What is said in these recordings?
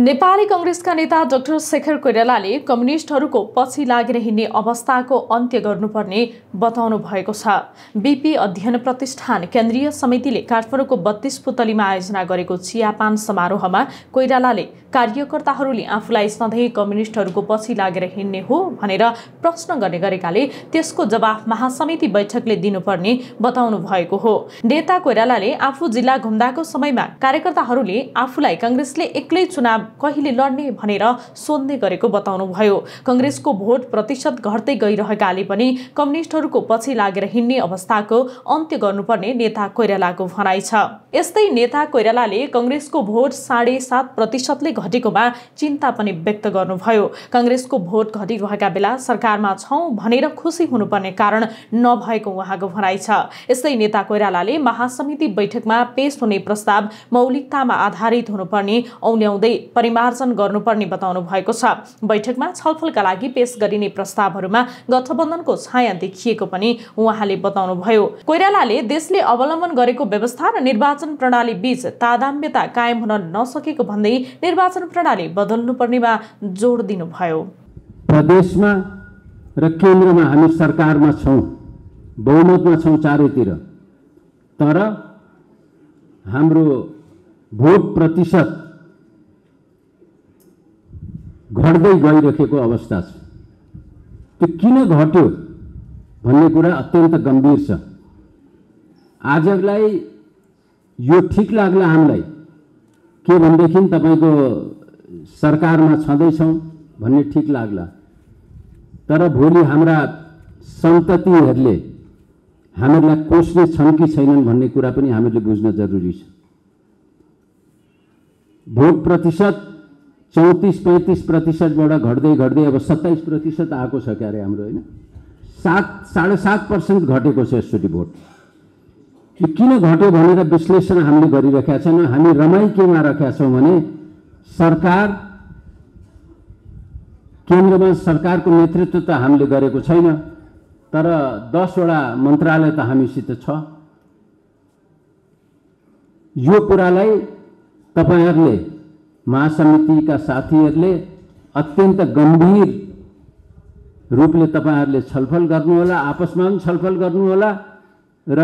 नेपाली कङ्ग्रेसका नेता डाक्टर शेखर कोइरालाले कम्युनिस्टहरूको पछि लागेर हिँड्ने अवस्थाको अन्त्य गर्नुपर्ने बताउनु भएको छ बिपी अध्ययन प्रतिष्ठान केन्द्रीय समितिले काठमाडौँको बत्तीस पुतलीमा आयोजना गरेको चियापान समारोहमा कोइरालाले कार्यकर्ताहरूले आफूलाई सधैँ कम्युनिस्टहरूको पछि लागेर हिँड्ने हो भनेर प्रश्न गर्ने गरेकाले त्यसको जवाफ महासमिति बैठकले दिनुपर्ने बताउनु भएको हो नेता कोइरालाले आफू जिल्ला घुम्दाको समयमा कार्यकर्ताहरूले आफूलाई कङ्ग्रेसले एक्लै चुनाव कहिले लड्ने भनेर सोध्ने गरेको बताउनुभयो कङ्ग्रेसको भोट प्रतिशत घट्दै गइरहेकाले पनि कम्युनिस्टहरूको पछि लागेर हिँड्ने अवस्थाको अन्त्य गर्नुपर्ने नेता कोइरालाको भनाइ छ यस्तै नेता कोइरालाले कङ्ग्रेसको भोट साढे सात प्रतिशतले घटेकोमा चिन्ता पनि व्यक्त गर्नुभयो कङ्ग्रेसको भोट घटिरहेका बेला सरकारमा छौँ भनेर खुसी हुनुपर्ने कारण नभएको उहाँको भनाइ छ यस्तै नेता कोइरालाले महासमिति बैठकमा पेश हुने प्रस्ताव मौलिकतामा आधारित हुनुपर्ने औल्याउँदै परिमार्जन गर्नुपर्ने बताउनु भएको छ बैठकमा छलफलका लागि पेश गरिने प्रस्तावहरूमा गठबन्धनको छाया देखिएको पनि उहाँले बताउनुभयो कोइरालाले देशले अवलम्बन गरेको व्यवस्था र निर्वाचन प्रणाली बीच तादाम्यता कायम हुन नसकेको भन्दै निर्वाचन प्रणाली बदल्नुपर्नेमा जोड दिनुभयो प्रदेशमा र केन्द्रमा हामी सरकारमा छौँ बहुमतमा छौँ चारैतिर तर हाम्रो भोट प्रतिशत घट्दै गइरहेको अवस्था छ त्यो किन घट्यो भन्ने कुरा अत्यन्त गम्भीर छ आजलाई यो ठिक लाग्ला हामीलाई के भनेदेखि तपाईँको सरकारमा छँदैछौँ भन्ने ठिक लाग्ला तर भोलि हाम्रा सन्ततिहरूले हामीहरूलाई कोस्ने छन् कि छैनन् भन्ने कुरा पनि हामीले बुझ्न जरुरी छ भोट प्रतिशत चौतिस पैँतिस प्रतिशतबाट घट्दै घट्दै अब सत्ताइस प्रतिशत आएको छ क्यारे हाम्रो होइन सात साढे सात पर्सेन्ट घटेको छ यसचोटि भोट यो किन घट्यो भनेर विश्लेषण हामीले गरिरहेका छैनौँ हामी रमाइ केमा राखेका छौँ भने सरकार केन्द्रमा सरकारको नेतृत्व त हामीले गरेको छैन तर दसवटा मन्त्रालय त हामीसित छ यो कुरालाई तपाईँहरूले महासमितिका साथीहरूले अत्यन्त गम्भीर रूपले तपाईँहरूले छलफल गर्नुहोला आपसमा पनि छलफल गर्नुहोला र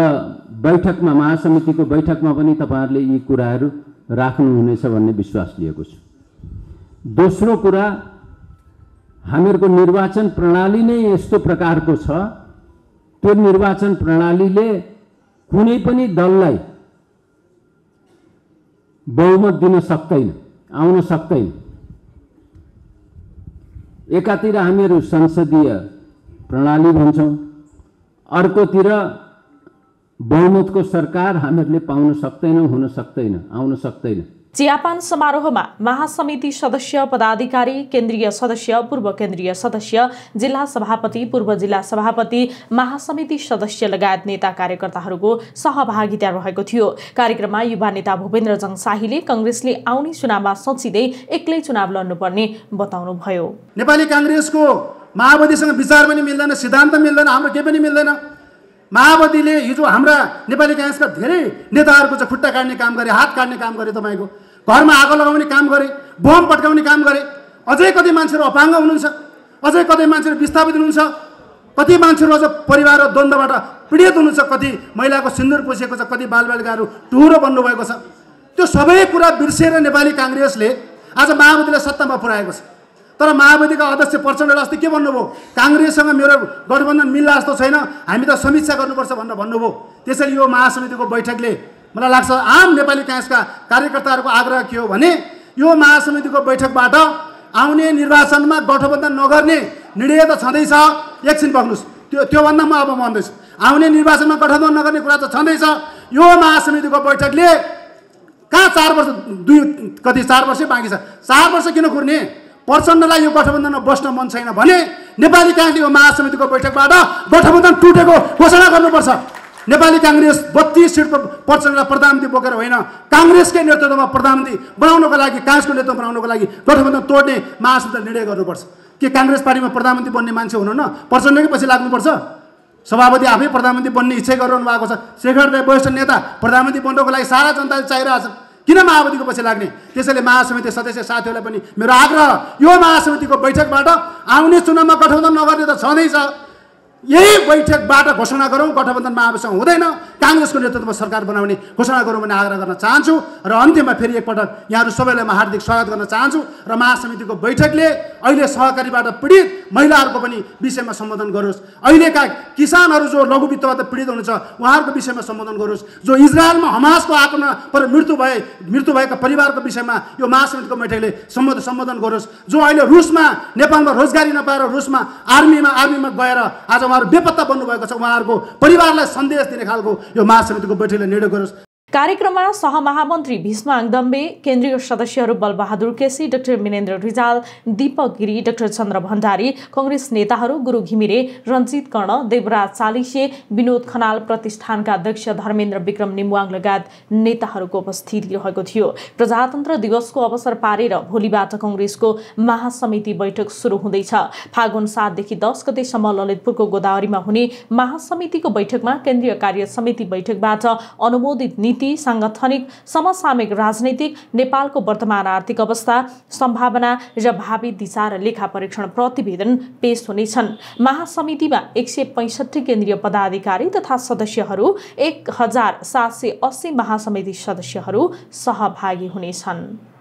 बैठकमा महासमितिको बैठकमा पनि तपाईँहरूले यी कुराहरू राख्नुहुनेछ भन्ने विश्वास लिएको छु दोस्रो कुरा हामीहरूको निर्वाचन प्रणाली नै यस्तो प्रकारको छ त्यो निर्वाचन प्रणालीले कुनै पनि दललाई बहुमत दिन सक्दैन आउन सक्दैन एकातिर हामीहरू संसदीय प्रणाली भन्छौँ अर्कोतिर बहुमतको सरकार हामीहरूले पाउन सक्दैनौँ हुन सक्दैन आउन सक्दैन चियापान समारोहमा महासमिति सदस्य पदाधिकारी केन्द्रीय सदस्य पूर्व केन्द्रीय सदस्य जिल्ला सभापति पूर्व जिल्ला सभापति महासमिति सदस्य लगायत नेता कार्यकर्ताहरूको सहभागिता रहेको थियो कार्यक्रममा युवा नेता भूपेन्द्र जङ शाहीले कङ्ग्रेसले आउने चुनावमा सोचिँदै एक्लै चुनाव लड्नुपर्ने बताउनुभयो नेपाली काङ्ग्रेसको माओवादीसँग विचार पनि मिल्दैन सिद्धान्त मिल्दैन हाम्रो केही पनि मिल्दैन माओवादीले हिजो हाम्रा नेपाली काङ्ग्रेसका धेरै नेताहरूको चाहिँ खुट्टा काट्ने काम गरे हात काट्ने काम गरे तपाईँको घरमा आगो लगाउने काम गरे बम पट्काउने काम गरे अझै कति मान्छेहरू अपाङ्ग हुनुहुन्छ अझै कतै मान्छेहरू विस्थापित हुनुहुन्छ कति मान्छेहरू अझ परिवार र द्वन्द्वबाट पीडित हुनुहुन्छ कति महिलाको सिन्दुर पुसेको छ कति बालबालिकाहरू टुरो बन्नुभएको छ त्यो सबै कुरा बिर्सेर नेपाली काङ्ग्रेसले आज माओवादीलाई सत्तामा पुऱ्याएको छ तर माओवादीका अध्यक्ष प्रचण्डले अस्ति के भन्नुभयो काङ्ग्रेससँग मेरो गठबन्धन मिल्ला जस्तो छैन हामी त समीक्षा गर्नुपर्छ भनेर भन्नुभयो त्यसैले यो महासमितिको बैठकले मलाई लाग्छ आम नेपाली काङ्ग्रेसका कार्यकर्ताहरूको आग्रह के हो भने यो महासमितिको बैठकबाट आउने निर्वाचनमा गठबन्धन नगर्ने निर्णय त छँदैछ एकछिन बग्नुहोस् त्यो त्योभन्दा म अब भन्दैछु आउने निर्वाचनमा गठबन्धन नगर्ने कुरा त छँदैछ यो महासमितिको बैठकले कहाँ चार वर्ष दुई कति चार वर्षै बाँकी छ चार वर्ष किन कुर्ने प्रचण्डलाई यो गठबन्धनमा बस्न मन छैन भने नेपाली काङ्ग्रेसको महासमितिको बैठकबाट गठबन्धन टुटेको घोषणा गर्नुपर्छ नेपाली काङ्ग्रेस बत्तिस सिट प्रचण्ड प्रधानमन्त्री बोकेर होइन काङ्ग्रेसकै नेतृत्वमा प्रधानमन्त्री बनाउनको लागि काङ्ग्रेसको नेतृत्व बनाउनको लागि गठबन्धन तोड्ने महासचिवले निर्णय गर्नुपर्छ के काङ्ग्रेस पार्टीमा प्रधानमन्त्री बन्ने मान्छे हुनुहुन्न प्रचण्डकै पछि लाग्नुपर्छ सभापति आफै प्रधानमन्त्री बन्ने इच्छा गरिरहनु भएको छ शेखर राई वरिष्ठ नेता प्रधानमन्त्री बन्नको लागि सारा जनताले छ किन महावधिको पछि लाग्ने त्यसैले महासमिति सदस्य साथीहरूलाई पनि मेरो आग्रह यो महासमितिको बैठकबाट आउने चुनावमा गठबन्धन नगर्ने त छँदैछ यही बैठकबाट घोषणा गरौँ गठबन्धन महावेशमा हुँदैन काङ्ग्रेसको नेतृत्वमा सरकार बनाउने घोषणा गरौँ भन्ने आग्रह गर्न चाहन्छु र अन्त्यमा फेरि एकपटक यहाँहरू सबैलाई म हार्दिक स्वागत गर्न चाहन्छु र महासमितिको बैठकले अहिले सहकारीबाट पीडित महिलाहरूको पनि विषयमा सम्बोधन गरोस् अहिलेका किसानहरू जो लघुवित्तबाट पीडित हुनुहुन्छ उहाँहरूको विषयमा सम्बोधन गरोस् जो इजरायलमा हमासको आक्रमण पर मृत्यु भए मृत्यु भएका परिवारको विषयमा यो महासमितिको बैठकले सम्बोध सम्बोधन गरोस् जो अहिले रुसमा नेपालमा रोजगारी नपाएर रुसमा आर्मीमा आर्मीमा गएर आज उहाँहरू बेपत्ता बन्नुभएको छ उहाँहरूको परिवारलाई सन्देश दिने खालको यो महासमितिको बैठकले निर्णय गरोस् कार्यक्रममा सहमहामन्त्री भीष्म आङदम्बे केन्द्रीय सदस्यहरू बलबहादुर केसी डाक्टर मिनेन्द्र रिजाल दीपक गिरी डाक्टर चन्द्र भण्डारी कङ्ग्रेस नेताहरू गुरु घिमिरे रञ्जित कर्ण देवराज चालिसे विनोद खनाल प्रतिष्ठानका अध्यक्ष धर्मेन्द्र विक्रम निम्वाङ लगायत नेताहरूको उपस्थिति रहेको थियो प्रजातन्त्र दिवसको अवसर पारेर भोलिबाट कङ्ग्रेसको महासमिति बैठक सुरु हुँदैछ फागुन सातदेखि दस गतेसम्म ललितपुरको गोदावरीमा हुने महासमितिको बैठकमा केन्द्रीय कार्य समिति बैठकबाट अनुमोदित नीति साङ्गठनिक समसामयिक राजनैतिक नेपालको वर्तमान आर्थिक अवस्था सम्भावना र भावी दिशा र लेखा परीक्षण प्रतिवेदन पेश हुनेछन् महासमितिमा एक सय पैँसठी केन्द्रीय पदाधिकारी तथा सदस्यहरू एक हजार सात सय अस्सी महासमिति सदस्यहरू सहभागी हुनेछन्